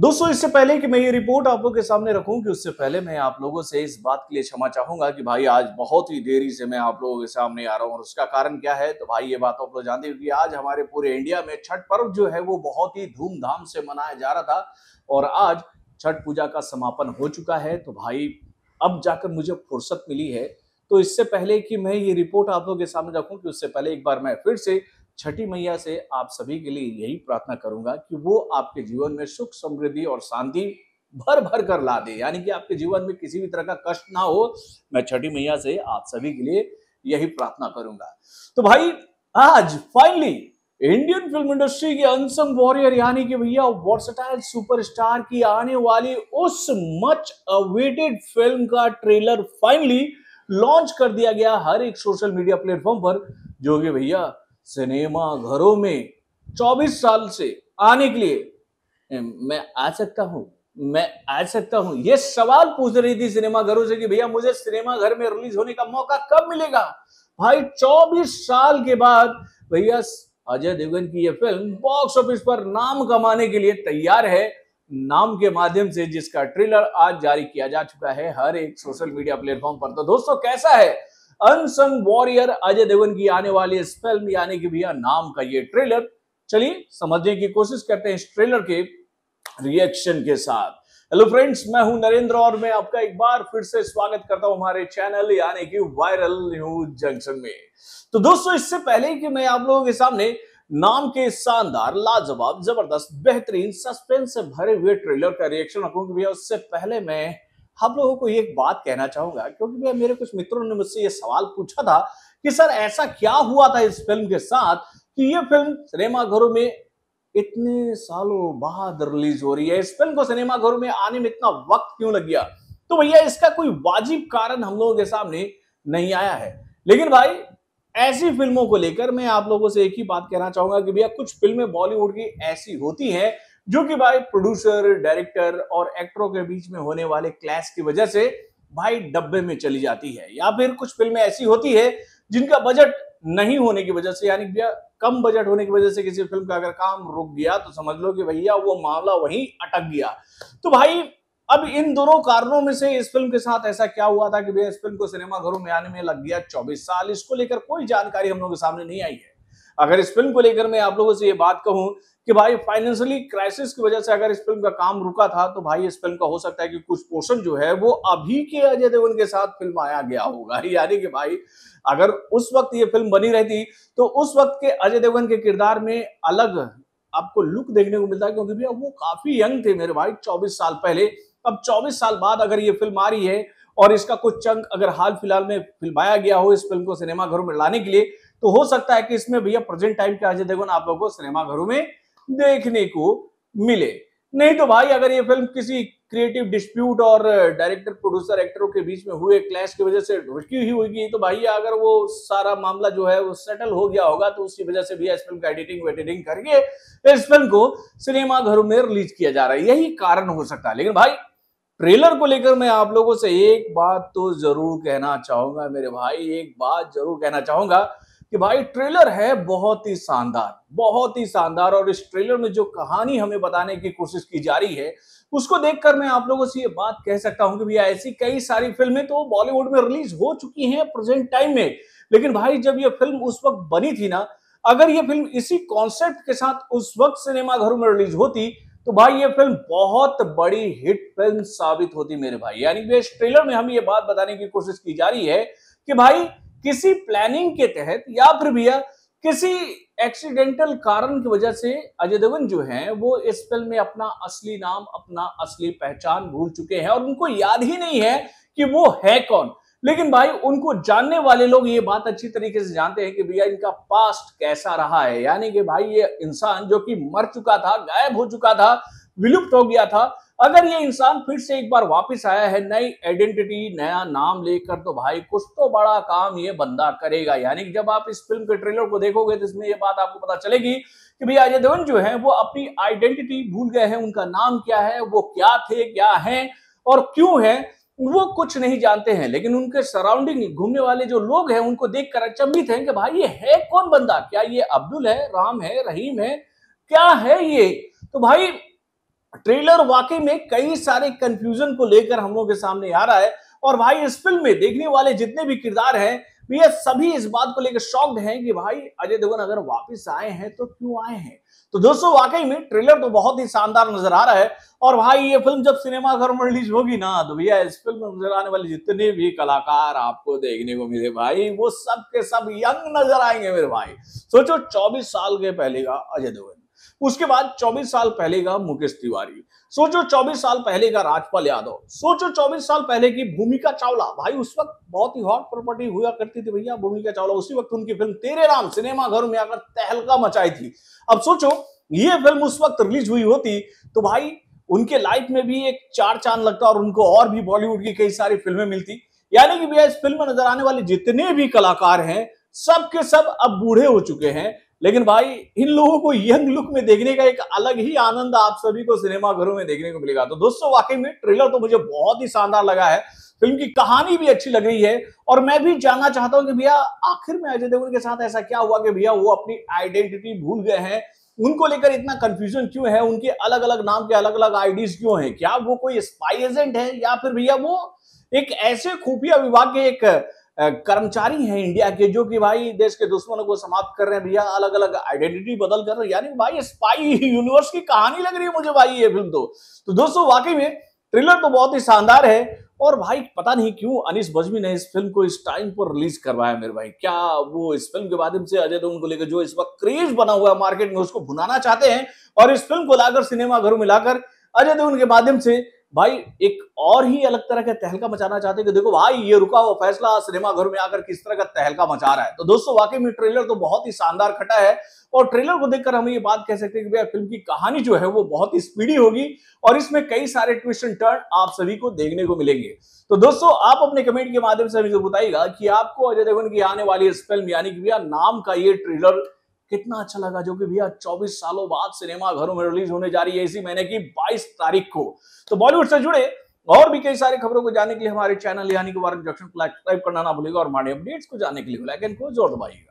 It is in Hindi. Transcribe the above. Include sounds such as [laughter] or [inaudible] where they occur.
दोस्तों इससे पहले कि मैं ये रिपोर्ट आप लोगों के सामने रखूं कि उससे पहले मैं आप लोगों से इस बात के लिए क्षमा चाहूंगा कि भाई आज बहुत ही देरी से मैं आप लोगों के सामने आ रहा हूं और उसका कारण क्या है तो भाई ये बात आप लोग जानते हैं कि आज हमारे पूरे इंडिया में छठ पर्व जो है वो बहुत ही धूमधाम से मनाया जा रहा था और आज छठ पूजा का समापन हो चुका है तो भाई अब जाकर मुझे फुर्सत मिली है तो इससे पहले कि मैं ये रिपोर्ट आप लोगों के सामने रखूं कि उससे पहले एक बार मैं फिर से छठी मैया से आप सभी के लिए यही प्रार्थना करूंगा कि वो आपके जीवन में सुख समृद्धि और शांति भर भर कर ला दे यानी कि आपके जीवन में किसी भी तरह का कष्ट ना हो मैं छठी मैया से आप सभी के लिए यही प्रार्थना करूंगा तो भाई आज फाइनली इंडियन फिल्म इंडस्ट्री के अनसंग वॉरियर यानी कि भैया वर्सटाइल सुपरस्टार की आने वाली उस मच अवेटेड फिल्म का ट्रेलर फाइनली लॉन्च कर दिया गया हर एक सोशल मीडिया प्लेटफॉर्म पर जो कि भैया सिनेमा घरों में 24 साल से आने के लिए मैं आ सकता हूं मैं आ सकता हूं ये सवाल पूछ रही थी सिनेमा घरों से कि भैया मुझे सिनेमा घर में रिलीज होने का मौका कब मिलेगा भाई 24 साल के बाद भैया अजय देवगन की यह फिल्म बॉक्स ऑफिस पर नाम कमाने के लिए तैयार है नाम के माध्यम से जिसका ट्रेलर आज जारी किया जा चुका है हर एक सोशल मीडिया प्लेटफॉर्म पर तो दोस्तों कैसा है अनसंग वॉरियर अजय देवगन की आने वाली इस फिल्म यानी कि भैया नाम का ये ट्रेलर चलिए समझने की कोशिश करते हैं इस ट्रेलर के रिएक्शन के साथ हेलो फ्रेंड्स मैं हूं नरेंद्र और मैं आपका एक बार फिर से स्वागत करता हूं हमारे चैनल यानी कि वायरल न्यूज जंक्शन में तो दोस्तों इससे पहले कि मैं आप लोगों के सामने नाम के शानदार लाजवाब जबरदस्त बेहतरीन सस्पेंस से भरे हुए ट्रेलर का रिएक्शन रखूंगी भैया उससे पहले मैं हम लोगों को एक बात कहना चाहूंगा क्योंकि भैया मेरे कुछ मित्रों ने मुझसे ये सवाल पूछा था कि सर ऐसा क्या हुआ था इस फिल्म के साथ कि ये फिल्म सिनेमाघरों में इतने सालों बाद रिलीज हो रही है इस फिल्म को सिनेमाघरों में आने में इतना वक्त क्यों लग गया तो भैया इसका कोई वाजिब कारण हम लोगों के सामने नहीं आया है लेकिन भाई ऐसी फिल्मों को लेकर मैं आप लोगों से एक ही बात कहना चाहूंगा कि भैया कुछ फिल्में बॉलीवुड की ऐसी होती हैं जो कि भाई प्रोड्यूसर डायरेक्टर और एक्टरों के बीच में होने वाले क्लैश की वजह से भाई डब्बे में चली जाती है या फिर कुछ फिल्में ऐसी होती है जिनका बजट नहीं होने की वजह से यानी भैया कम बजट होने की वजह से किसी फिल्म का अगर काम रुक गया तो समझ लो कि भैया वो मामला वहीं अटक गया तो भाई अब इन दोनों कारणों में से इस फिल्म के साथ ऐसा क्या हुआ था कि भैया इस फिल्म को सिनेमाघरों में आने में लग गया चौबीस साल इसको लेकर कोई जानकारी हम लोग के सामने नहीं आई है अगर इस फिल्म को लेकर मैं आप लोगों से ये बात कहूं कि भाई फाइनेंशियली क्राइसिस की वजह से अगर इस फिल्म का काम रुका था तो भाई इस फिल्म का हो सकता है कि कुछ पोर्शन जो है वो अभी के अजय देवगन के साथ फिल्म आया गया होगा [laughs] यानी कि भाई अगर उस वक्त ये फिल्म बनी रहती तो उस वक्त के अजय देवगन के किरदार में अलग आपको लुक देखने को मिलता है क्योंकि भैया वो काफी यंग थे मेरे भाई चौबीस साल पहले अब चौबीस साल बाद अगर ये फिल्म आ रही है और इसका कुछ चंक अगर हाल फिलहाल में फिल्माया गया हो इस फिल्म को सिनेमाघरों में लाने के लिए तो हो सकता है कि इसमें भैया प्रेजेंट टाइम के अजय देवगन आप लोगों को सिनेमाघरों में देखने को मिले नहीं तो भाई अगर ये फिल्म किसी क्रिएटिव डिस्प्यूट और डायरेक्टर प्रोड्यूसर एक्टरों के बीच में हुए क्लैश की वजह से रुकी हुई होगी तो भाई अगर वो सारा मामला जो है वो सेटल हो गया होगा तो उसकी वजह से भी इस फिल्म का एडिटिंग वेडिटिंग करके इस फिल्म को सिनेमा घरों में रिलीज किया जा रहा है यही कारण हो सकता है लेकिन भाई ट्रेलर को लेकर मैं आप लोगों से एक बात तो जरूर कहना चाहूंगा मेरे भाई एक बात जरूर कहना चाहूंगा कि भाई ट्रेलर है बहुत ही शानदार बहुत ही शानदार और इस ट्रेलर में जो कहानी हमें बताने की कोशिश की जा रही है उसको देखकर मैं आप लोगों से ये बात कह सकता हूं कि भैया ऐसी कई सारी फिल्में तो बॉलीवुड में रिलीज हो चुकी हैं प्रेजेंट टाइम में लेकिन भाई जब ये फिल्म उस वक्त बनी थी ना अगर ये फिल्म इसी कॉन्सेप्ट के साथ उस वक्त सिनेमाघरों में रिलीज होती तो भाई ये फिल्म बहुत बड़ी हिट फिल्म साबित होती मेरे भाई यानी कि इस ट्रेलर में हम ये बात बताने की कोशिश की जा रही है कि भाई किसी प्लानिंग के तहत या फिर भैया किसी एक्सीडेंटल कारण की वजह से अजय देवगन जो है वो इस फिल्म में अपना असली नाम अपना असली पहचान भूल चुके हैं और उनको याद ही नहीं है कि वो है कौन लेकिन भाई उनको जानने वाले लोग ये बात अच्छी तरीके से जानते हैं कि भैया इनका पास्ट कैसा रहा है यानी कि भाई ये इंसान जो कि मर चुका था गायब हो चुका था विलुप्त हो गया था अगर ये इंसान फिर से एक बार वापस आया है नई आइडेंटिटी नया नाम लेकर तो भाई कुछ तो बड़ा काम ये बंदा करेगा यानी कि जब आप इस फिल्म के ट्रेलर को देखोगे तो इसमें ये बात आपको पता चलेगी कि भाई अजय देवन जो है वो अपनी आइडेंटिटी भूल गए हैं उनका नाम क्या है वो क्या थे क्या है और क्यों है वो कुछ नहीं जानते हैं लेकिन उनके सराउंडिंग घूमने वाले जो लोग हैं उनको देख कर अचंबित हैं कि भाई ये है कौन बंदा क्या ये अब्दुल है राम है रहीम है क्या है ये तो भाई ट्रेलर वाकई में कई सारे कंफ्यूजन को लेकर हम लोगों के सामने आ रहा है और भाई इस फिल्म में देखने वाले जितने भी किरदार हैं भैया सभी इस बात को लेकर शॉक्ड हैं कि भाई अजय देवगन अगर वापस आए हैं तो क्यों आए हैं तो दोस्तों वाकई में ट्रेलर तो बहुत ही शानदार नजर आ रहा है और भाई ये फिल्म जब सिनेमाघर में रिलीज होगी ना तो भैया इस फिल्म में नजर आने वाले जितने भी कलाकार आपको देखने को मिले भाई वो सब के सब यंग नजर आएंगे मेरे भाई सोचो चौबीस साल के पहले का अजय देवगन उसके बाद 24 साल पहले का मुकेश तिवारी सोचो 24 साल पहले का राजपाल यादव सोचो 24 साल पहले की भूमिका चावला भाई उस वक्त बहुत ही हॉट प्रॉपर्टी हुआ करती थी भैया भूमिका चावला उसी वक्त उनकी फिल्म तेरे राम सिनेमा घर में आकर तहलका मचाई थी अब सोचो ये फिल्म उस वक्त रिलीज हुई होती तो भाई उनके लाइफ में भी एक चार चांद लगता और उनको और भी बॉलीवुड की कई सारी फिल्में मिलती यानी कि भैया इस फिल्म में नजर आने वाले जितने भी कलाकार हैं सब के सब अब बूढ़े हो चुके हैं लेकिन भाई इन लोगों को यंग लुक में देखने का एक अलग ही आनंद आप सभी को सिनेमा घरों में देखने को मिलेगा तो दोस्तों वाकई में ट्रेलर तो मुझे बहुत ही शानदार लगा है फिल्म की कहानी भी अच्छी लग रही है और मैं भी जानना चाहता हूं कि भैया आखिर में अजय देवगन के साथ ऐसा क्या हुआ कि भैया वो अपनी आइडेंटिटी भूल गए हैं उनको लेकर इतना कंफ्यूजन क्यों है उनके अलग अलग नाम के अलग अलग आईडीज क्यों हैं क्या वो कोई स्पाई एजेंट है या फिर भैया वो एक ऐसे खुफिया विभाग के एक कर्मचारी हैं इंडिया के जो कि भाई देश के दुश्मनों को समाप्त कर रहे हैं भैया अलग अलग आइडेंटिटी बदल कर रहे हैं यानी भाई स्पाई यूनिवर्स की कहानी लग रही है मुझे भाई ये फिल्म तो तो दोस्तों वाकई में ट्रिलर तो बहुत ही शानदार है और भाई पता नहीं क्यों अनिश बजमी ने इस फिल्म को इस टाइम पर रिलीज करवाया मेरे भाई क्या वो इस फिल्म के माध्यम से अजय देवगन को लेकर जो इस वक्त क्रेज बना हुआ है मार्केट में उसको भुनाना चाहते हैं और इस फिल्म को लाकर सिनेमा घरों में लाकर अजय देवगन के माध्यम से भाई एक और ही अलग तरह का तहलका मचाना चाहते हैं कि देखो भाई ये रुका हुआ फैसला सिनेमा घर में आकर किस तरह का तहलका मचा रहा है तो दोस्तों वाकई में ट्रेलर तो बहुत ही शानदार खटा है और ट्रेलर को देखकर हम ये बात कह सकते हैं कि भैया फिल्म की कहानी जो है वो बहुत ही स्पीडी होगी और इसमें कई सारे ट्विस्ट एंड टर्न आप सभी को देखने को मिलेंगे तो दोस्तों आप अपने कमेंट के माध्यम से हमें बताइएगा कि आपको अजय देवगन की आने वाली इस फिल्म यानी कि भैया नाम का ये ट्रेलर कितना अच्छा लगा जो कि भैया 24 सालों बाद सिनेमा घरों में रिलीज होने जा रही है इसी महीने की 22 तारीख को तो बॉलीवुड से जुड़े और भी कई सारी खबरों को जानने के लिए हमारे चैनल यानी कि वारंट जंक्शन को लाइक सब्सक्राइब करना ना भूलेगा और हमारे अपडेट्स को जानने के लिए लाइक एंड को जोर दबाइएगा